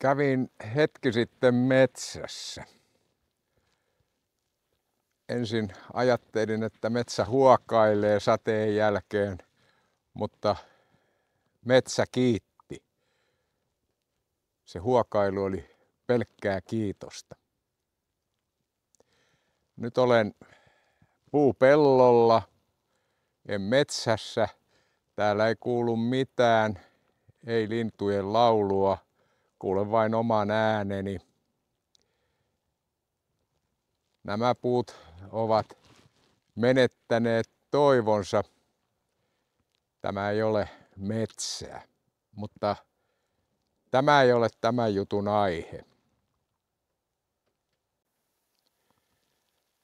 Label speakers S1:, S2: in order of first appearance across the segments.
S1: Kävin hetki sitten metsässä. Ensin ajattelin, että metsä huokailee sateen jälkeen, mutta metsä kiitti. Se huokailu oli pelkkää kiitosta. Nyt olen puupellolla, en metsässä. Täällä ei kuulu mitään, ei lintujen laulua – kuulen vain oman ääneni. Nämä puut ovat menettäneet toivonsa. Tämä ei ole metsää, mutta tämä ei ole tämän jutun aihe.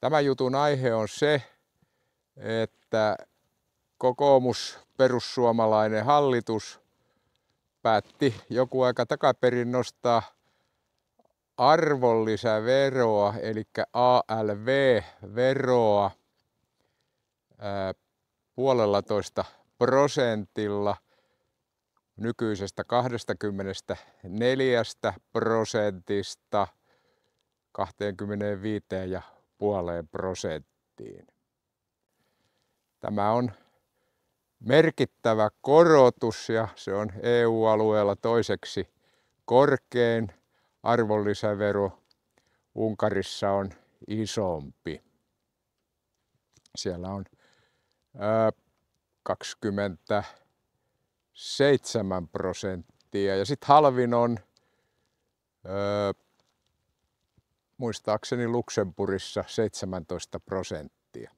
S1: Tämän jutun aihe on se, että kokoomus, perussuomalainen hallitus – päätti joku aika takaperin nostaa arvonlisäveroa, eli ALV-veroa puolellatoista prosentilla nykyisestä 24 prosentista 25,5 ja prosenttiin. Tämä on merkittävä korotus ja se on EU-alueella toiseksi korkein. Arvonlisävero Unkarissa on isompi. Siellä on ää, 27 prosenttia ja sitten halvin on ää, muistaakseni Luxemburissa 17 prosenttia.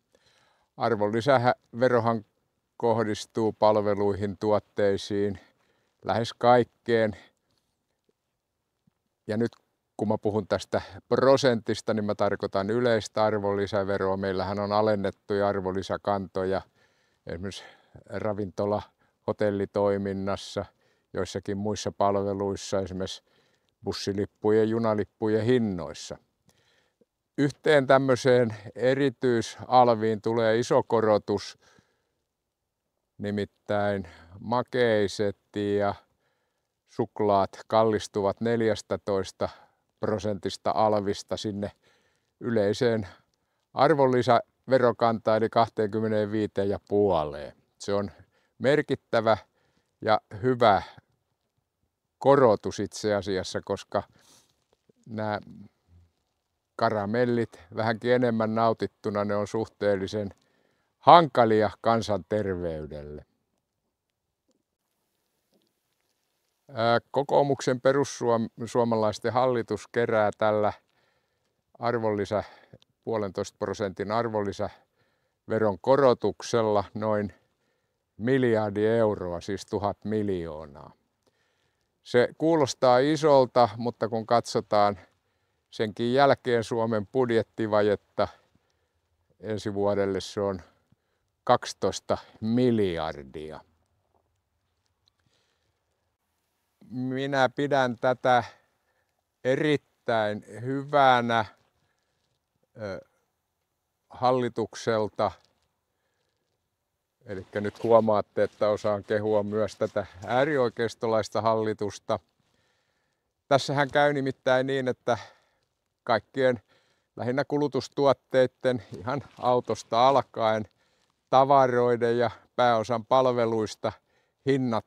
S1: Arvonlisäverohan kohdistuu palveluihin, tuotteisiin, lähes kaikkeen. Ja nyt kun mä puhun tästä prosentista, niin mä tarkoitan yleistä arvonlisäveroa. Meillähän on alennettuja arvonlisäkantoja esimerkiksi ravintola, hotellitoiminnassa, joissakin muissa palveluissa, esimerkiksi bussilippujen ja junalippujen hinnoissa. Yhteen tämmöiseen erityisalviin tulee iso korotus Nimittäin makeiset ja suklaat kallistuvat 14 prosentista alvista sinne yleiseen arvonlisäverokantaan eli 25 ja puoleen. Se on merkittävä ja hyvä korotus itse asiassa, koska nämä karamellit vähänkin enemmän nautittuna ne on suhteellisen – hankalia kansanterveydelle. Kokoomuksen perussuomalaisten hallitus kerää tällä arvonlisä, puolentoista prosentin arvonlisäveron korotuksella noin miljardi euroa, siis tuhat miljoonaa. Se kuulostaa isolta, mutta kun katsotaan senkin jälkeen Suomen budjettivajetta ensi vuodelle, se on 12 miljardia. Minä pidän tätä erittäin hyvänä hallitukselta. Eli nyt huomaatte, että osaan kehua myös tätä äärioikeistolaista hallitusta. Tässähän käy nimittäin niin, että kaikkien lähinnä kulutustuotteiden ihan autosta alkaen – tavaroiden ja pääosan palveluista hinnat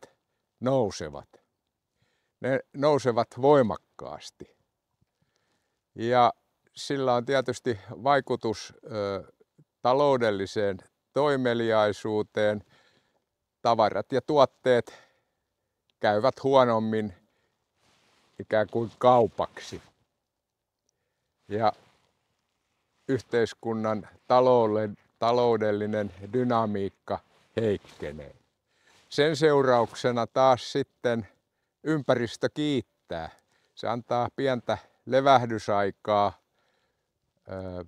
S1: nousevat. Ne nousevat voimakkaasti. Ja sillä on tietysti vaikutus ö, taloudelliseen toimeliaisuuteen. Tavarat ja tuotteet käyvät huonommin ikään kuin kaupaksi. Ja yhteiskunnan taloudellinen dynamiikka heikkenee. Sen seurauksena taas sitten ympäristö kiittää. Se antaa pientä levähdysaikaa ö,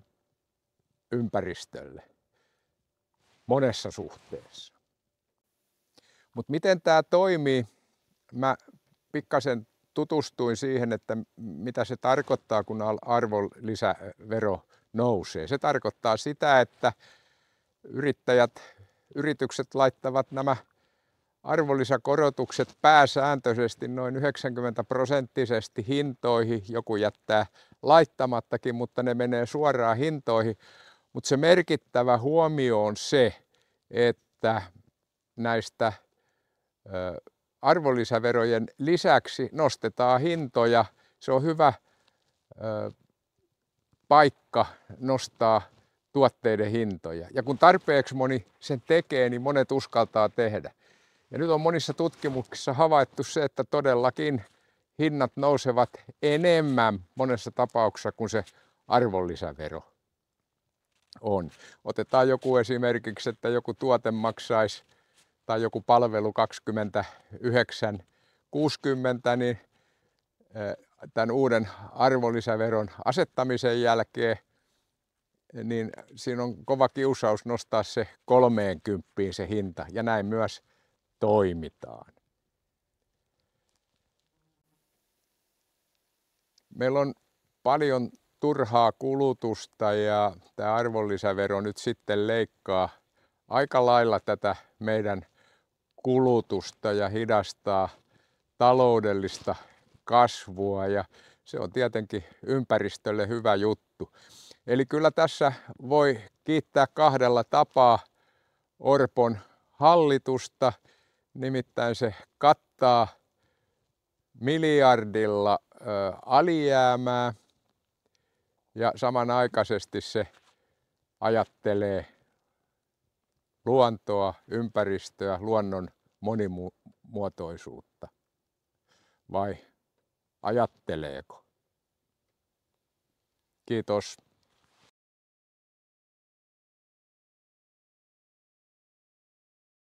S1: ympäristölle monessa suhteessa. Mutta miten tämä toimii? Mä pikkasen tutustuin siihen, että mitä se tarkoittaa, kun arvonlisävero nousee. Se tarkoittaa sitä, että yrittäjät, yritykset laittavat nämä arvonlisäkorotukset pääsääntöisesti noin 90 prosenttisesti hintoihin. Joku jättää laittamattakin, mutta ne menee suoraan hintoihin. Mutta se merkittävä huomio on se, että näistä arvonlisäverojen lisäksi nostetaan hintoja. Se on hyvä paikka nostaa tuotteiden hintoja. Ja kun tarpeeksi moni sen tekee, niin monet uskaltaa tehdä. Ja nyt on monissa tutkimuksissa havaittu se, että todellakin hinnat nousevat enemmän monessa tapauksessa kuin se arvonlisävero on. Otetaan joku esimerkiksi, että joku tuote maksaisi tai joku palvelu 29,60, niin eh, tämän uuden arvonlisäveron asettamisen jälkeen – niin siinä on kova kiusaus nostaa se 30 se hinta ja näin myös toimitaan. Meillä on paljon turhaa kulutusta ja tämä arvonlisävero nyt sitten leikkaa aika lailla tätä meidän kulutusta ja hidastaa taloudellista kasvua ja se on tietenkin ympäristölle hyvä juttu. Eli kyllä tässä voi kiittää kahdella tapaa Orpon hallitusta, nimittäin se kattaa miljardilla ö, alijäämää ja samanaikaisesti se ajattelee luontoa, ympäristöä, luonnon monimuotoisuutta. Vai ajatteleeko? Kiitos.